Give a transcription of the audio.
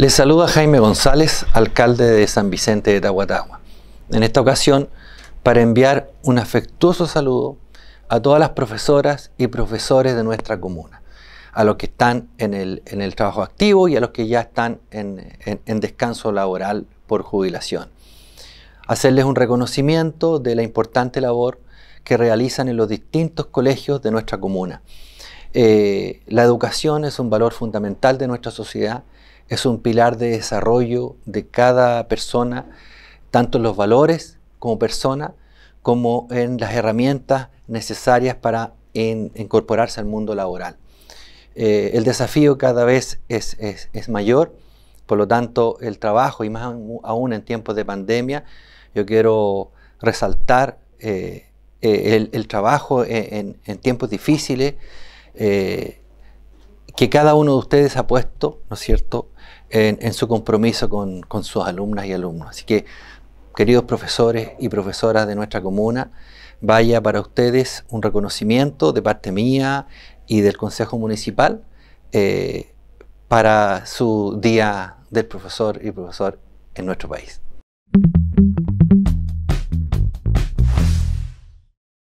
Les saluda Jaime González, alcalde de San Vicente de Tahuatahua. En esta ocasión, para enviar un afectuoso saludo a todas las profesoras y profesores de nuestra comuna, a los que están en el, trabajo activo y a los que ya están en descanso laboral por jubilación. Hacerles un reconocimiento de la importante labor que realizan en los distintos colegios de nuestra comuna eh, la educación es un valor fundamental de nuestra sociedad, es un pilar de desarrollo de cada persona, tanto en los valores como persona, como en las herramientas necesarias para incorporarse al mundo laboral. Eh, el desafío cada vez es, mayor, por lo tanto el trabajo, y más aún en tiempos de pandemia, yo quiero resaltar eh, el, trabajo en tiempos difíciles, eh, que cada uno de ustedes ha puesto, ¿no es cierto?, en, su compromiso con, sus alumnas y alumnos. Así que, queridos profesores y profesoras de nuestra comuna, vaya para ustedes un reconocimiento de parte mía y del Consejo Municipal eh, para su día del profesor y profesor en nuestro país.